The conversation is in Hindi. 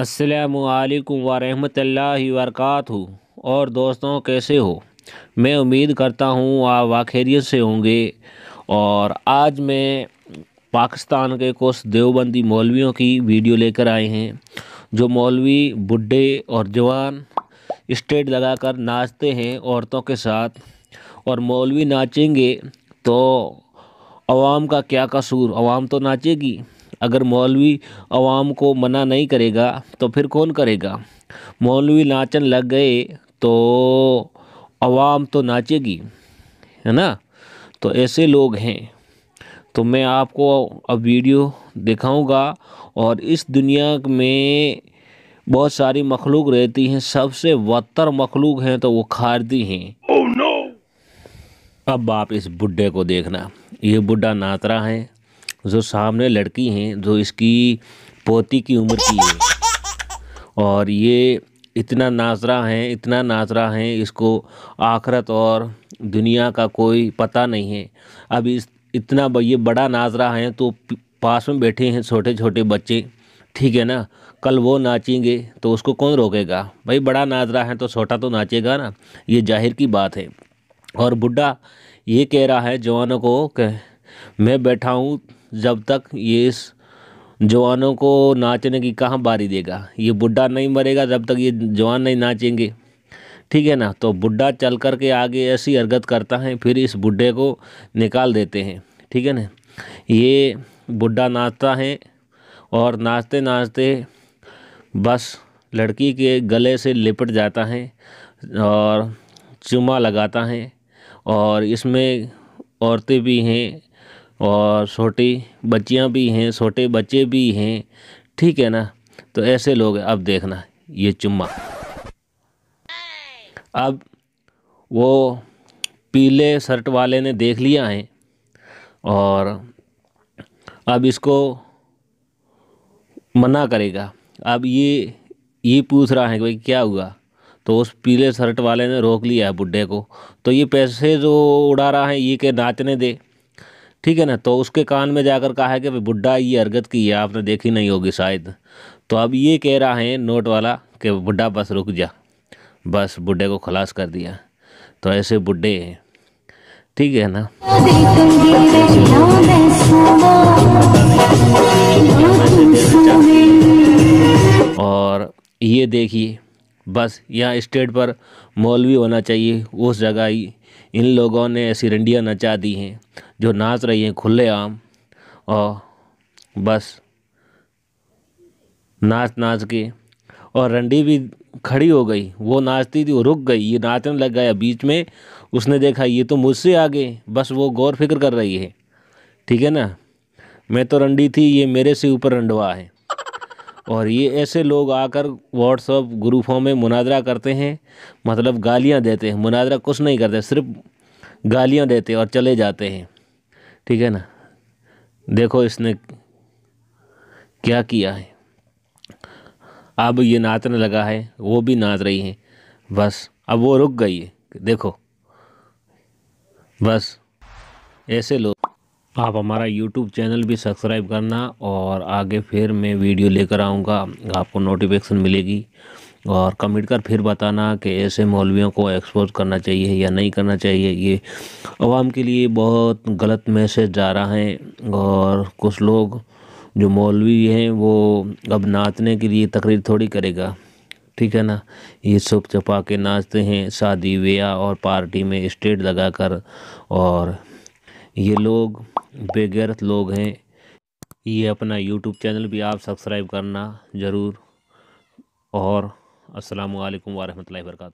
असलकम वरहमल वर्का और दोस्तों कैसे हो मैं उम्मीद करता हूँ आप वाखेरियत से होंगे और आज मैं पाकिस्तान के कुछ देवबंदी मौलवियों की वीडियो लेकर आए हैं जो मौलवी बुढ़े और जवान स्टेट लगाकर नाचते हैं औरतों के साथ और मौलवी नाचेंगे तो आवाम का क्या कसूर आवाम तो नाचेगी अगर मौलवी आवाम को मना नहीं करेगा तो फिर कौन करेगा मौलवी नाचन लग गए तो आवाम तो नाचेगी है ना तो ऐसे लोग हैं तो मैं आपको अब वीडियो दिखाऊंगा और इस दुनिया में बहुत सारी मखलूक रहती हैं सबसे बदतर मखलूक हैं तो वो खारती हैं oh, no! अब आप इस बुढ़े को देखना ये बुढ़ा नातरा है जो सामने लड़की हैं जो इसकी पोती की उम्र की है और ये इतना नाजरा हैं इतना नाजरा हैं इसको आखरत और दुनिया का कोई पता नहीं है अब इस इतना ये बड़ा नाजरा हैं तो पास में बैठे हैं छोटे छोटे बच्चे ठीक है ना कल वो नाचेंगे तो उसको कौन रोकेगा भाई बड़ा नाजरा है तो छोटा तो नाचेगा ना ये जाहिर की बात है और बुढ़ा ये कह रहा है जवानों को कह मैं बैठा हूँ जब तक ये इस जवानों को नाचने की कहाँ बारी देगा ये बुढ़ा नहीं मरेगा जब तक ये जवान नहीं नाचेंगे ठीक है ना तो बुढ़ा चल कर के आगे ऐसी हरकत करता है फिर इस बुढ़े को निकाल देते हैं ठीक है ना ये बुढ़ा नाचता है और नाचते नाचते बस लड़की के गले से लिपट जाता है और चुमा लगाता है और इसमें औरतें भी हैं और छोटी बच्चियाँ भी हैं छोटे बच्चे भी हैं ठीक है ना तो ऐसे लोग अब देखना ये चुम्मा अब वो पीले शर्ट वाले ने देख लिया है और अब इसको मना करेगा अब ये ये पूछ रहा है कि भाई क्या हुआ तो उस पीले शर्ट वाले ने रोक लिया है बुढ़े को तो ये पैसे जो उड़ा रहा है ये के नाचने दे ठीक है ना तो उसके कान में जाकर कहा है कि भाई बुढ़ा ये हरकत की है आपने देखी नहीं होगी शायद तो अब ये कह रहा है नोट वाला कि बुढ़ा बस रुक जा बस बुढ़े को खलास कर दिया तो ऐसे बुढ़े हैं ठीक है ना और ये देखिए बस यहाँ स्टेट पर मौलवी होना चाहिए उस जगह ही इन लोगों ने ऐसी रंडियाँ नचा दी हैं जो नाच रही हैं खुलेआम और बस नाच नाच के और रंडी भी खड़ी हो गई वो नाचती थी वो रुक गई ये नाचने लग गया बीच में उसने देखा ये तो मुझसे आगे बस वो गौर फिक्र कर रही है ठीक है ना मैं तो रंडी थी ये मेरे से ऊपर रंडवा है और ये ऐसे लोग आकर व्हाट्सअप ग्रुपों में मुनादरा करते हैं मतलब गालियाँ देते हैं मुनादरा कुछ नहीं करते सिर्फ गालियाँ देते और चले जाते हैं ठीक है ना देखो इसने क्या किया है अब ये नाचने लगा है वो भी नाच रही हैं बस अब वो रुक गई है देखो बस ऐसे लोग आप हमारा यूट्यूब चैनल भी सब्सक्राइब करना और आगे फिर मैं वीडियो लेकर आऊँगा आपको नोटिफिकेशन मिलेगी और कमेंट कर फिर बताना कि ऐसे मौलवियों को एक्सपोज करना चाहिए या नहीं करना चाहिए ये आवाम के लिए बहुत गलत मैसेज जा रहा है और कुछ लोग जो मौलवी हैं वो अब नाचने के लिए तकरीर थोड़ी करेगा ठीक है ना ये सुप छपा के नाचते हैं शादी ब्याह और पार्टी में स्टेट लगाकर और ये लोग बेगैरत लोग हैं ये अपना यूट्यूब चैनल भी आप सब्सक्राइब करना ज़रूर और असलकम वरहमल वर्का